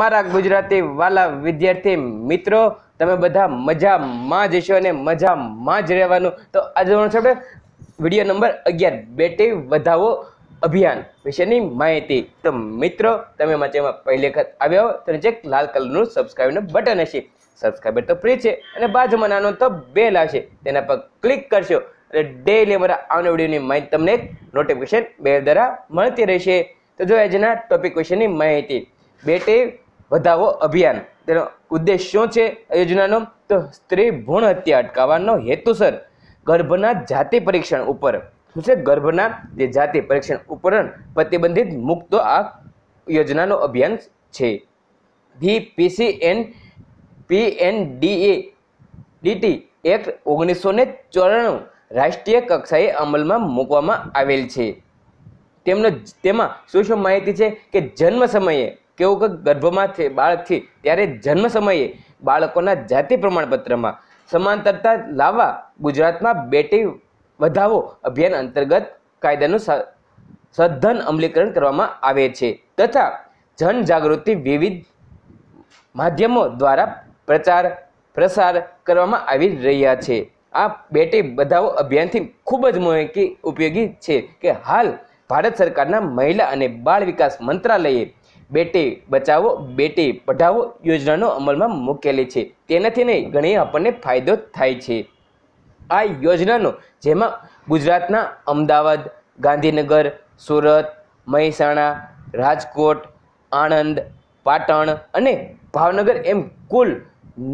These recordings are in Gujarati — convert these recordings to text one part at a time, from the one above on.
મારા ગુજરાતી વાલા વિદ્યાર્થી મિત્રો તમે બધા મજામાં જ અને મજામાં જ રહેવાનું તો આજે જોવાનું છે આપણે વિડીયો નંબર અગિયાર બેટી વધાવો અભિયાન વિશેની માહિતી તો મિત્રો તમે માચેમાં પહેલી વખત આવ્યા હો તો એક લાલ કલરનું સબસ્ક્રાઈબનું બટન હશે સબસ્ક્રાઈબર તો ફ્રી છે અને બાજુમાં નાનો તો બેલ આવશે તેના પર ક્લિક કરશો એટલે ડેઈલી અમારા આવના વિડીયોની માહિતી તમને નોટિફિકેશન બેલ દ્વારા મળતી રહેશે તો જો આજના ટોપિક વિશેની માહિતી બેટી વધાવો અભિયાન તેનો ઉદ્દેશ શું છે યોજનાનો તો સ્ત્રી ભ્રૂણ હત્યા અટકાવવાનો હેતુસર ગર્ભના જાતિ પરીક્ષણ ઉપર શું છે ગર્ભના જે જાતિ પરીક્ષણ ઉપર પ્રતિબંધિત મુક્ત આ યોજનાનો અભિયાન છે ભી PC N P N D A DT act ઓગણીસો ને ચોરાણું રાષ્ટ્રીય કક્ષાએ અમલમાં મૂકવામાં આવેલ છે તેમનો તેમાં શું શું માહિતી છે કે જન્મ સમયે કેવું કે છે બાળકથી ત્યારે જન્મ સમયે બાળકોના જાતિ પ્રમાણપત્રમાં સમાંતરતા લાવવા ગુજરાતમાં બેટી વધાવો અભિયાન અંતર્ગત કાયદાનું સદ્ધન અમલીકરણ કરવામાં આવે છે તથા જનજાગૃતિ વિવિધ માધ્યમો દ્વારા પ્રચાર પ્રસાર કરવામાં આવી રહ્યા છે આ બેટી બધાઓ અભિયાનથી ખૂબ જ મોકી ઉપયોગી છે કે હાલ ભારત સરકારના મહિલા અને બાળ વિકાસ મંત્રાલયે બેટી બચાવો બેટી પઢાવો યોજનાનો અમલમાં મૂકેલી છે તેનાથી નહીં ઘણી આપણને ફાયદો થાય છે આ યોજનાનો જેમાં ગુજરાતના અમદાવાદ ગાંધીનગર સુરત મહેસાણા રાજકોટ આણંદ પાટણ અને ભાવનગર એમ કુલ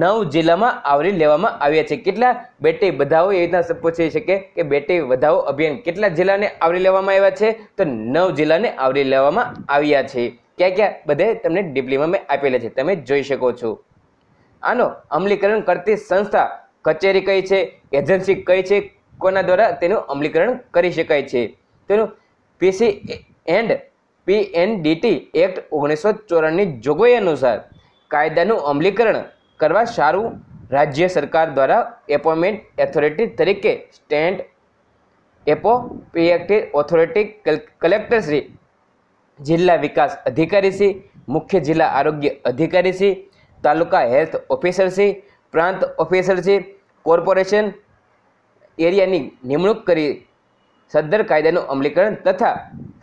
નવ જિલ્લામાં આવરી લેવામાં આવ્યા છે કેટલા બેટે બધાઓ એ રીતના પૂછી શકે કે બેટે વધાવો અભિયાન કેટલા જિલ્લાને આવરી લેવામાં આવ્યા છે તો નવ જિલ્લાને આવરી લેવામાં આવ્યા છે ક્યાં ક્યાં બધે તમને ડિપ્લીમાં મેં આપેલા છે તમે જોઈ શકો છો આનો અમલીકરણ કરતી સંસ્થા કચેરી કઈ છે એજન્સી કઈ છે કોના દ્વારા તેનું અમલીકરણ કરી શકાય છે તેનું PC and P N DT act ઓગણીસો ચોરાણની જોગવાઈ અનુસાર કાયદાનું અમલીકરણ કરવા સારું રાજ્ય સરકાર દ્વારા એપોઇન્ટમેન્ટ એથોરિટી તરીકે સ્ટેન્ડ એપો પીએક્ટી ઓથોરિટી કલેક્ટરશ્રી જિલ્લા વિકાસ અધિકારી છે મુખ્ય જિલ્લા આરોગ્ય અધિકારી છે તાલુકા હેલ્થ ઓફિસર છે પ્રાંત ઓફિસર છે કોર્પોરેશન એરિયાની નિમણૂક કરી સદર કાયદાનું અમલીકરણ તથા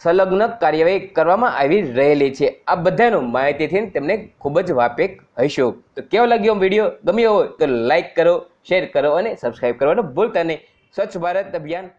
સંલગ્ન કાર્યવાહી કરવામાં આવી રહેલી છે આ બધાનું માહિતીથી તમને ખૂબ જ વાપેક હશો તો કેવો લાગ્યો વિડીયો ગમ્યો હોય તો લાઇક કરો શેર કરો અને સબસ્ક્રાઈબ કરવાનું ભૂલતા નહીં સ્વચ્છ ભારત અભિયાન